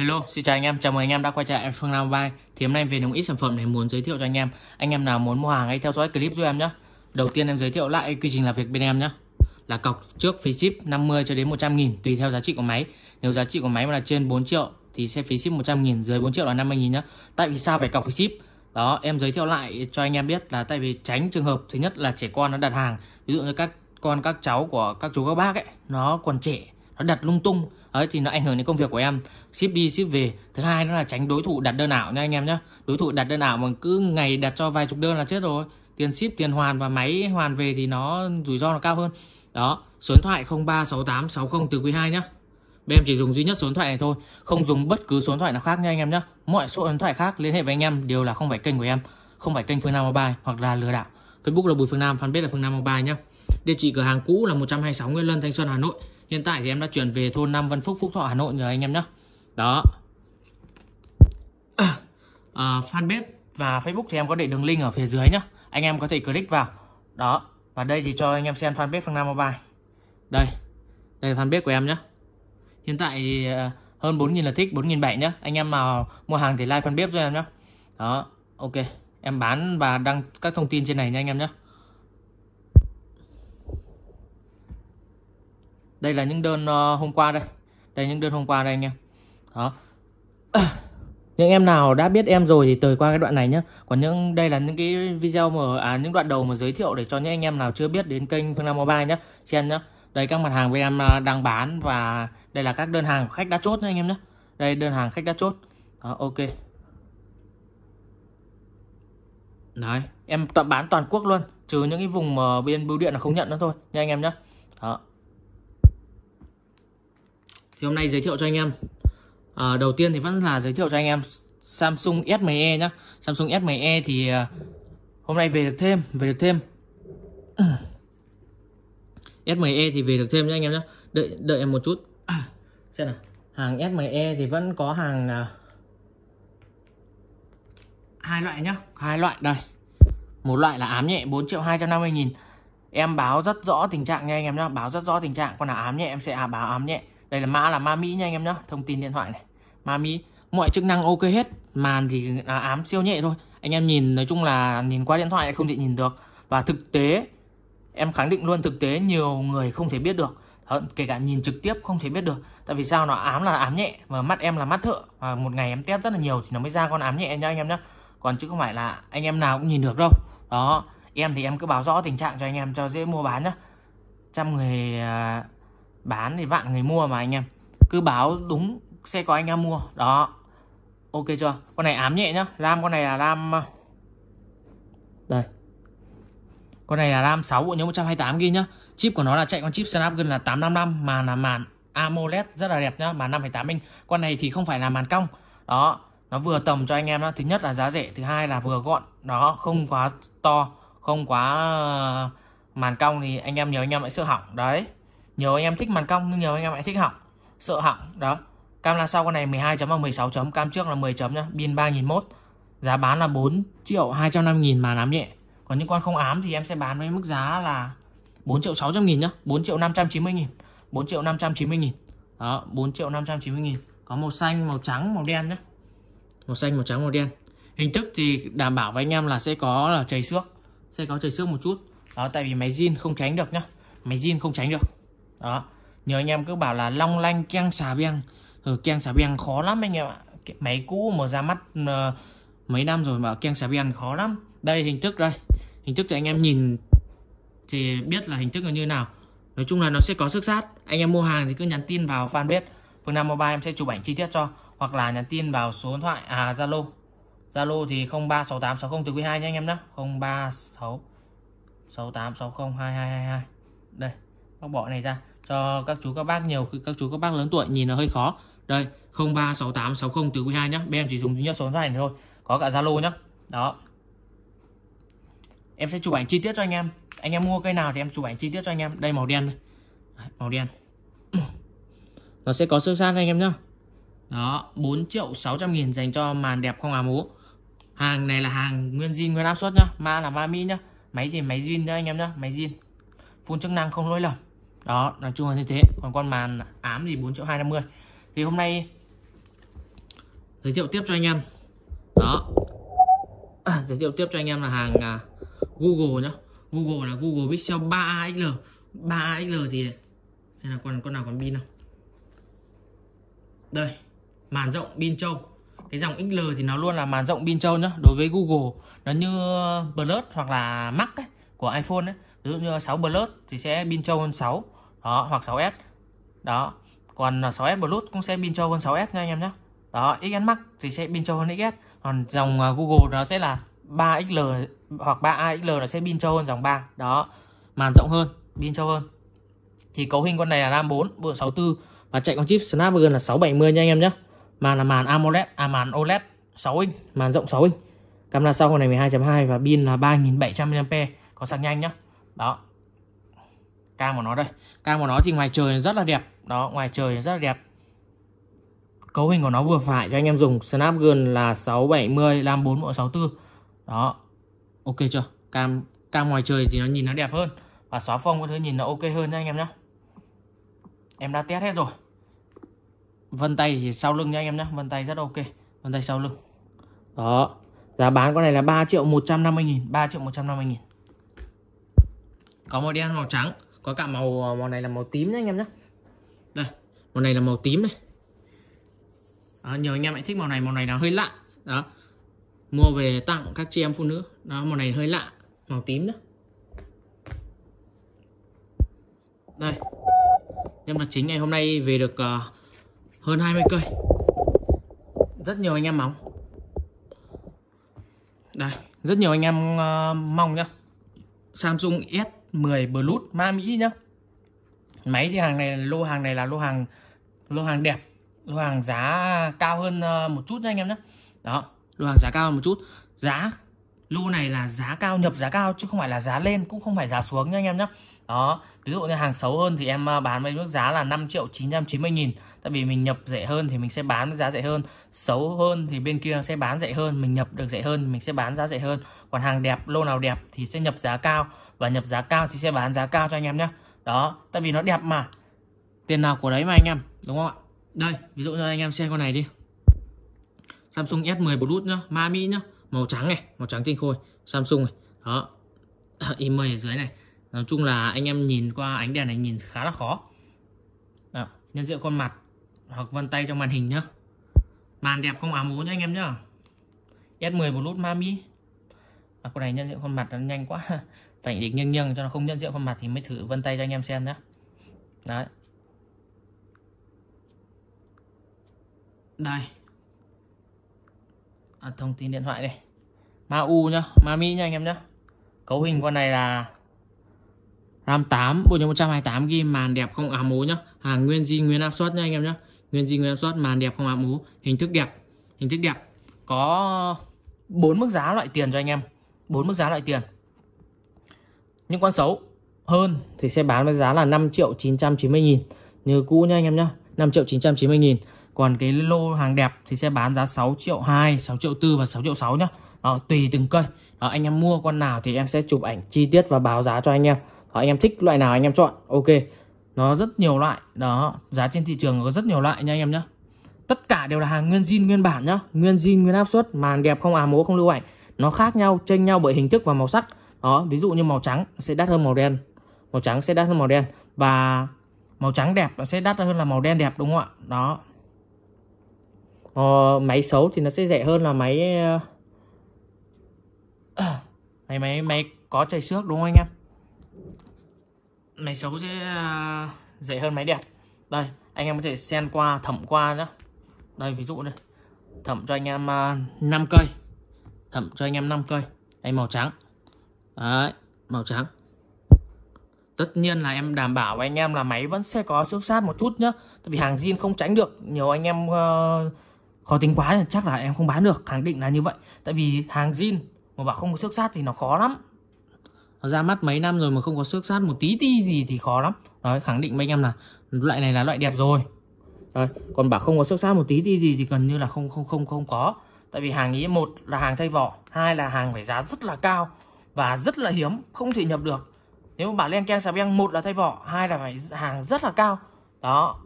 Hello, xin chào anh em, chào mừng anh em đã quay trở lại Phương Nam Mobile Thì hôm nay về đồng ít sản phẩm để muốn giới thiệu cho anh em Anh em nào muốn mua hàng hãy theo dõi clip giúp em nhé Đầu tiên em giới thiệu lại quy trình làm việc bên em nhé Là cọc trước phí ship 50 cho đến 100 nghìn tùy theo giá trị của máy Nếu giá trị của máy mà là trên 4 triệu thì sẽ phí ship 100 nghìn, dưới 4 triệu là 50 nghìn nhé Tại vì sao phải cọc phí ship? Đó, em giới thiệu lại cho anh em biết là tại vì tránh trường hợp thứ nhất là trẻ con nó đặt hàng Ví dụ như các con các cháu của các chú các bác ấy, nó còn trẻ nó đặt lung tung ấy thì nó ảnh hưởng đến công việc của em ship đi ship về thứ hai nó là tránh đối thủ đặt đơn ảo nha anh em nhé đối thủ đặt đơn ảo mà cứ ngày đặt cho vài chục đơn là chết rồi tiền ship tiền hoàn và máy hoàn về thì nó rủi ro nó cao hơn đó số điện thoại 036860 từ quý 2 nhé bên em chỉ dùng duy nhất số điện thoại này thôi không dùng bất cứ số điện thoại nào khác nha anh em nhé mọi số điện thoại khác liên hệ với anh em đều là không phải kênh của em không phải kênh phương nam mobile hoặc là lừa đảo facebook là bùi phương nam fanpage là phương nam mobile nhé địa chỉ cửa hàng cũ là 126 nguyễn lân thanh xuân hà nội Hiện tại thì em đã chuyển về thôn Nam Văn Phúc, Phúc Thọ, Hà Nội rồi anh em nhé. Đó. À, fanpage và Facebook thì em có để đường link ở phía dưới nhé. Anh em có thể click vào. Đó. Và đây thì cho anh em xem fanpage Phương Nam Mobile. Đây. Đây là fanpage của em nhé. Hiện tại thì à, hơn 4.000 là thích, 4 bảy nhé. Anh em nào mua hàng thì like fanpage cho em nhé. Đó. Ok. Em bán và đăng các thông tin trên này nha anh em nhé. đây là những đơn ờ, hôm qua đây đây những đơn hôm qua đây anh em đó những em nào đã biết em rồi thì tới qua cái đoạn này nhé còn những đây là những cái video mà à, những đoạn đầu mà giới thiệu để cho những anh em nào chưa biết đến kênh phương nam mobile nhé xem nhé đây các mặt hàng bên em ờ, đang bán và đây là các đơn hàng khách đã chốt nha anh em nhé đây đơn hàng khách đã chốt đó, ok đấy em bán toàn quốc luôn trừ những cái vùng mà bên bưu điện là không nhận nữa thôi nha anh em nhé đó thì hôm nay giới thiệu cho anh em à, đầu tiên thì vẫn là giới thiệu cho anh em Samsung S10e nhá Samsung S10e thì à, hôm nay về được thêm về được thêm S10e thì về được thêm nhá anh em nhá đợi đợi em một chút xem nào hàng S10e thì vẫn có hàng à, hai loại nhá hai loại đây một loại là ám nhẹ 4 triệu 250 nghìn Em báo rất rõ tình trạng nha anh em nhá Báo rất rõ tình trạng con nào ám nhẹ em sẽ báo ám nhẹ đây là mã là ma mỹ nha anh em nhá thông tin điện thoại này ma mỹ mọi chức năng ok hết màn thì là ám siêu nhẹ thôi anh em nhìn nói chung là nhìn qua điện thoại không thể nhìn được và thực tế em khẳng định luôn thực tế nhiều người không thể biết được kể cả nhìn trực tiếp không thể biết được tại vì sao nó ám là ám nhẹ mà mắt em là mắt thợ và một ngày em test rất là nhiều thì nó mới ra con ám nhẹ nha anh em nhé còn chứ không phải là anh em nào cũng nhìn được đâu đó em thì em cứ báo rõ tình trạng cho anh em cho dễ mua bán nhá trăm người à, bán thì vạn người mua mà anh em cứ báo đúng sẽ có anh em mua đó ok chưa con này ám nhẹ nhá lam con này là lam à, đây con này là ram 6 bộ nhớ 128 gb nhá chip của nó là chạy con chip snapdragon là 855 mà là màn AMOLED rất là đẹp nhá màn 5,8 inch con này thì không phải là màn cong đó nó vừa tầm cho anh em đó thứ nhất là giá rẻ thứ hai là vừa gọn đó không quá to không quá à, màn cong thì anh em nhớ anh em lại sợ hỏng đấy nhiều anh em thích màn cong nhưng nhiều anh em lại thích hỏng sợ hỏng đó cam là sau con này 12 chấm và 16 chấm cam trước là 10 chấm nhá pin 3001 giá bán là 4 triệu 250 nghìn mà ám nhẹ còn những con không ám thì em sẽ bán với mức giá là 4 triệu 600 nghìn nhá 4 triệu 590 nghìn 4 triệu 590 nghìn đó 4 triệu 590 nghìn có màu xanh màu trắng màu đen nhá màu xanh màu trắng màu đen hình thức thì đảm bảo với anh em là sẽ có là chảy xước sẽ có chảy xước một chút đó tại vì máy zin không tránh được nhá máy zin không tránh được đó nhớ anh em cứ bảo là long lanh keng xà beng ừ, keng xà beng khó lắm anh em ạ máy cũ mà ra mắt uh, mấy năm rồi mà keng xà beng khó lắm đây hình thức đây hình thức thì anh em nhìn thì biết là hình thức là như nào nói chung là nó sẽ có sức sát anh em mua hàng thì cứ nhắn tin vào fanpage phương nam mobile em sẽ chụp ảnh chi tiết cho hoặc là nhắn tin vào số điện thoại à zalo zalo thì 036860 nha anh em nhé 036 đây bóc bỏ này ra cho các chú các bác nhiều các chú các bác lớn tuổi nhìn nó hơi khó đây 036860 từ quý 2 nhá bên em chỉ dùng duy nhất số này thôi có cả Zalo nhá đó em sẽ chụp ảnh chi tiết cho anh em anh em mua cây nào thì em chụp ảnh chi tiết cho anh em đây màu đen đây màu đen nó sẽ có sơ san anh em nhá đó 4 triệu 600 nghìn dành cho màn đẹp không à mũ hàng này là hàng nguyên zin nguyên áp suất nhá ma là ma mỹ nhá máy thì máy zin nhá anh em nhá máy zin phun chức năng không lỗi lầm đó nói chung là như thế còn con màn ám thì 4 triệu 250 thì hôm nay giới thiệu tiếp cho anh em đó à, giới thiệu tiếp cho anh em là hàng à, Google nhá Google là Google Pixel 3XL 3XL thì xem là con con nào còn pin không đây màn rộng pin trâu cái dòng XL thì nó luôn là màn rộng pin trâu nhá đối với Google nó như Plus hoặc là Max ấy, của iPhone ấy ví dụ như 6 Plus thì sẽ pin trâu hơn 6 đó hoặc 6S đó còn 6S Plus cũng sẽ pin trâu hơn 6S nha anh em nhé đó XS Max thì sẽ pin trâu hơn XS còn dòng à, Google nó sẽ là 3XL hoặc 3AXL là sẽ pin trâu hơn dòng 3 đó màn rộng hơn pin trâu hơn thì cấu hình con này là RAM 4 bộ 64 và chạy con chip Snapdragon là 670 nha anh em nhé màn là màn AMOLED à màn OLED 6 inch màn rộng 6 inch camera sau con này 12.2 và pin là 3700 mAh có sạc nhanh nhé đó cam của nó đây cam của nó thì ngoài trời rất là đẹp đó ngoài trời rất là đẹp cấu hình của nó vừa phải cho anh em dùng Snapdragon là 670 Lam 464 đó ok chưa cam cam ngoài trời thì nó nhìn nó đẹp hơn và xóa phông có thứ nhìn nó ok hơn nha anh em nhé em đã test hết rồi vân tay thì sau lưng nha anh em nhé vân tay rất ok vân tay sau lưng đó giá bán con này là 3 triệu 150 nghìn 3 triệu 150 nghìn có màu đen màu trắng có cả màu ờ, màu này là màu tím nhé anh em nhé đây màu này là màu tím này đó, nhiều anh em lại thích màu này màu này là hơi lạ đó mua về tặng các chị em phụ nữ đó màu này hơi lạ màu tím đó đây nhân vật chính ngày hôm nay về được uh, hơn 20 cây rất nhiều anh em mong đây rất nhiều anh em uh, mong nhá Samsung S 10 Bluetooth ma Mỹ nhá. Máy thì hàng này lô hàng này là lô hàng lô hàng đẹp, lô hàng giá cao hơn ờ, một chút nha anh em nhé. Đó, lô hàng giá cao hơn một chút. Giá lô này là giá cao nhập giá cao chứ không phải là giá lên cũng không phải giá xuống nha anh em nhé đó ví dụ như hàng xấu hơn thì em à, bán với mức giá là 5 triệu 990 nghìn tại vì mình nhập rẻ hơn thì mình sẽ bán với giá rẻ hơn xấu hơn thì bên kia sẽ bán rẻ hơn mình nhập được rẻ hơn mình sẽ bán giá rẻ hơn còn hàng đẹp lô nào đẹp thì sẽ nhập giá cao và nhập giá cao thì sẽ bán giá cao cho anh em nhé đó tại vì nó đẹp mà tiền nào của đấy mà anh em đúng không ạ đây ví dụ như anh em xem con này đi Samsung S10 Plus nhá Mami nhá màu trắng này màu trắng tinh khôi Samsung này đó email ở dưới này nói chung là anh em nhìn qua ánh đèn này nhìn khá là khó Đó, nhân diện con mặt hoặc vân tay trong màn hình nhá màn đẹp không ám ố nhá anh em nhá S10 một nút mami à, con này nhân diện khuôn mặt nó nhanh quá phải để nghiêng nghiêng cho nó không nhân diện khuôn mặt thì mới thử vân tay cho anh em xem nhá đấy đây à, thông tin điện thoại đây ma u nhá mami nhá anh em nhá cấu hình con này là RAM 8 bộ nhớ 128 GB màn đẹp không ám mố nhá. Hàng nguyên zin nguyên áp suất nhá anh em nhá. Nguyên zin nguyên áp suất màn đẹp không ám mố, hình thức đẹp, hình thức đẹp. Có bốn mức giá loại tiền cho anh em. bốn mức giá loại tiền. Những con xấu hơn thì sẽ bán với giá là 5 triệu 990 nghìn như cũ nhá anh em nhá. 5 triệu 990 nghìn Còn cái lô hàng đẹp thì sẽ bán giá 6 triệu 2, 6 triệu 4 và 6 triệu 6 nhá. Đó, tùy từng cây. Đó, anh em mua con nào thì em sẽ chụp ảnh chi tiết và báo giá cho anh em họ anh em thích loại nào anh em chọn ok nó rất nhiều loại đó giá trên thị trường có rất nhiều loại nha anh em nhé tất cả đều là hàng nguyên zin nguyên bản nhá nguyên zin nguyên áp suất màn đẹp không à mố không lưu ảnh nó khác nhau chênh nhau bởi hình thức và màu sắc đó ví dụ như màu trắng sẽ đắt hơn màu đen màu trắng sẽ đắt hơn màu đen và màu trắng đẹp nó sẽ đắt hơn là màu đen đẹp đúng không ạ đó ờ, máy xấu thì nó sẽ rẻ hơn là máy ờ, máy máy máy có chảy xước đúng không anh em máy xấu sẽ dễ à, hơn máy đẹp đây anh em có thể xem qua thẩm qua nhá đây ví dụ đây thẩm cho anh em 5 à, cây thẩm cho anh em 5 cây đây màu trắng đấy màu trắng tất nhiên là em đảm bảo với anh em là máy vẫn sẽ có xước sát một chút nhá tại vì hàng zin không tránh được nhiều anh em uh, khó tính quá chắc là em không bán được khẳng định là như vậy tại vì hàng zin mà bảo không có xước sát thì nó khó lắm nó ra mắt mấy năm rồi mà không có xước sát một tí ti gì thì khó lắm đấy khẳng định mấy anh em là loại này là loại đẹp rồi đấy, còn bảo không có xước sát một tí ti gì thì gần như là không không không không có tại vì hàng ý một là hàng thay vỏ hai là hàng phải giá rất là cao và rất là hiếm không thể nhập được nếu mà bảo len keng xà beng một là thay vỏ hai là phải hàng rất là cao đó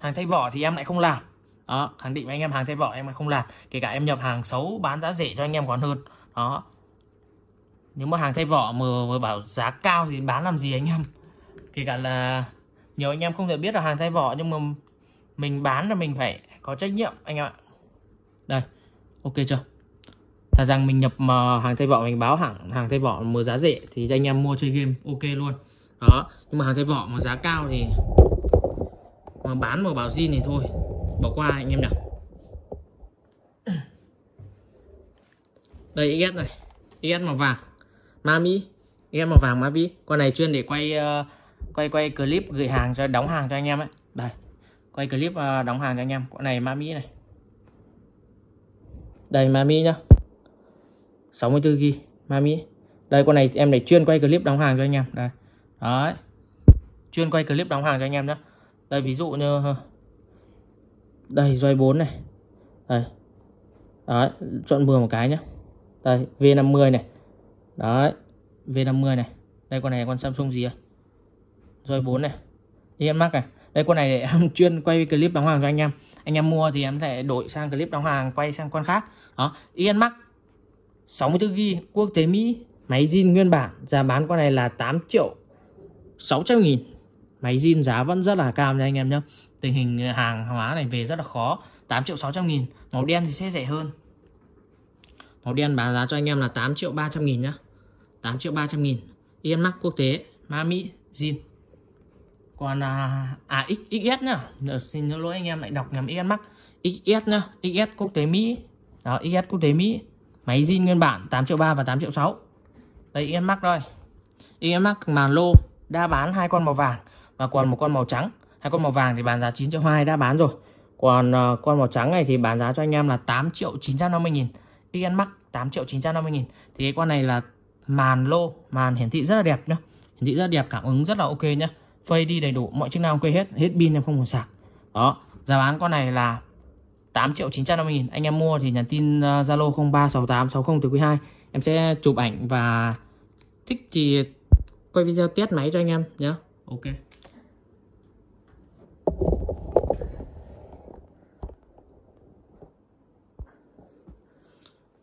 hàng thay vỏ thì em lại không làm đó khẳng định với anh em hàng thay vỏ em lại không làm kể cả em nhập hàng xấu bán giá rẻ cho anh em còn hơn đó nếu mà hàng thay vỏ mà, mà bảo giá cao thì bán làm gì anh em kể cả là nhiều anh em không thể biết là hàng thay vỏ nhưng mà mình bán là mình phải có trách nhiệm anh em ạ đây ok chưa thật rằng mình nhập mà hàng thay vỏ mình báo hàng hàng thay vỏ mà giá rẻ thì anh em mua chơi game ok luôn đó nhưng mà hàng thay vỏ mà giá cao thì mà bán mà bảo zin thì thôi bỏ qua anh em nhỉ đây is này is màu vàng Mami em màu vàng Mavi con này chuyên để quay uh, quay quay clip gửi hàng cho đóng hàng cho anh em ấy đây quay clip uh, đóng hàng cho anh em con này Mami này đây Mami nhá 64 g Mami đây con này em để chuyên quay clip đóng hàng cho anh em đây đấy chuyên quay clip đóng hàng cho anh em nhá đây ví dụ như ờ, đây roi 4 này đây đấy chọn 10 một cái nhá đây V50 này đấy V50 này đây con này con Samsung gì à Rồi 4 này Yên mắc này đây con này để em chuyên quay clip đóng hàng cho anh em anh em mua thì em sẽ đổi sang clip đóng hàng quay sang con khác đó Yên mắc 64GB quốc tế Mỹ máy zin nguyên bản giá bán con này là 8 triệu 600 nghìn máy zin giá vẫn rất là cao nha anh em nhé tình hình hàng hóa này về rất là khó 8 triệu 600 nghìn màu đen thì sẽ rẻ hơn màu đen bán giá cho anh em là 8 triệu 300 nghìn nhé 8 triệu 300 nghìn Inmax quốc tế Mami Zin còn à, à X, XS nhá Được, xin lỗi anh em lại đọc nhầm Inmax XS nhá XS quốc tế Mỹ đó XS quốc tế Mỹ máy zin nguyên bản 8 triệu 3 và 8 triệu 6 đây Inmax rồi Inmax màn lô đã bán hai con màu vàng và còn một con màu trắng hai con màu vàng thì bán giá 9 triệu 2 đã bán rồi còn uh, con màu trắng này thì bán giá cho anh em là 8 triệu 950 nghìn Inmax 8 triệu 950 nghìn thì cái con này là màn lô màn hiển thị rất là đẹp nhá hiển thị rất đẹp cảm ứng rất là ok nhá phây đi đầy đủ mọi chức năng ok hết hết pin em không còn sạc đó giá bán con này là 8 triệu 950 nghìn anh em mua thì nhắn tin à, Zalo uh, 036860 từ quý 2 em sẽ chụp ảnh và thích thì quay video test máy cho anh em nhé ok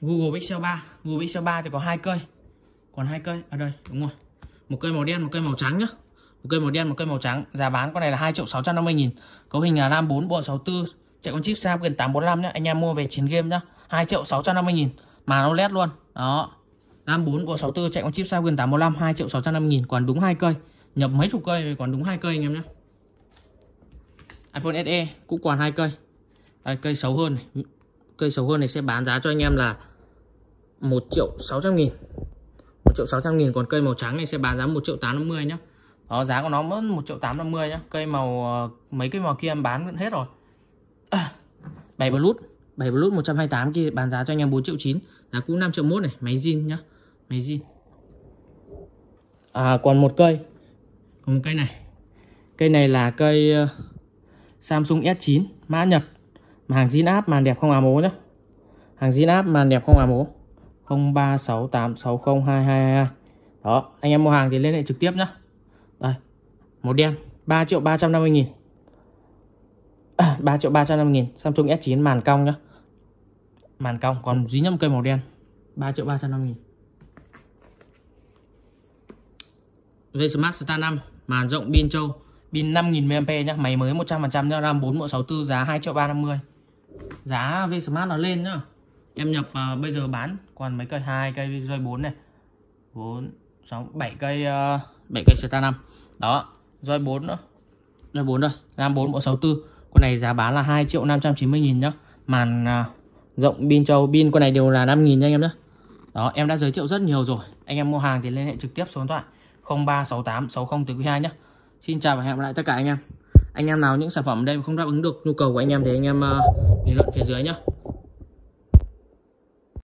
Google Pixel 3 Google Pixel 3 thì có hai cây còn hai cây ở à đây đúng rồi một cây màu đen một cây màu trắng nhá một cây màu đen một cây màu trắng giá bán con này là hai triệu sáu trăm năm mươi nghìn cấu hình là ram bốn bộ sáu tư chạy con chip Snapdragon tám bốn nhá anh em mua về chiến game nhá hai triệu sáu trăm năm mươi nghìn mà nó led luôn đó ram bốn bộ sáu tư chạy con chip Snapdragon tám bốn hai triệu sáu trăm năm mươi nghìn còn đúng hai cây nhập mấy chục cây còn đúng hai cây anh em nhé iPhone SE cũng còn hai cây Đây, cây xấu hơn này. cây xấu hơn này sẽ bán giá cho anh em là 1 triệu 600 nghìn triệu 600 nghìn còn cây màu trắng này sẽ bán giá 1 triệu 850 nhá đó giá của nó mất 1 triệu 850 nhá cây màu ờ, mấy cây màu kia em bán hết rồi à, bảy blut bảy blut 128 kia bán giá cho anh em 4 triệu 9 giá cũ 5 triệu 1 này máy zin nhá máy zin à còn một cây còn một cây này cây này là cây ờ, Samsung S9 mã Nhật mà hàng zin áp màn đẹp không ám mố nhá hàng zin áp màn đẹp không ám mố 0368602222 đó anh em mua hàng thì liên hệ trực tiếp nhá đây màu đen 3 triệu 350 nghìn à, 3 triệu 350 nghìn Samsung S9 màn cong nhá màn cong còn duy nhất một cây màu đen 3 triệu 350 nghìn Về Smart Star 5 màn rộng pin trâu pin 5000 mAh nhá máy mới 100% nhá RAM 4164 giá 2 triệu 350 giá V Smart nó lên nhá em nhập uh, bây giờ bán còn mấy cây hai cây rơi 4 này 4 6 7 cây uh, ờ, 7 cây seta 5 đó rơi 4 nữa rơi 4 rồi ram 4 bộ 64 con này giá bán là 2 triệu 590 nghìn nhá màn uh, rộng pin châu pin con này đều là 5 nghìn nha anh em nhé đó em đã giới thiệu rất nhiều rồi anh em mua hàng thì liên hệ trực tiếp số điện thoại 0368 60 từ quý 2 nhá Xin chào và hẹn gặp lại tất cả anh em anh em nào những sản phẩm ở đây mà không đáp ứng được nhu cầu của anh em thì anh em uh, bình luận phía dưới nhé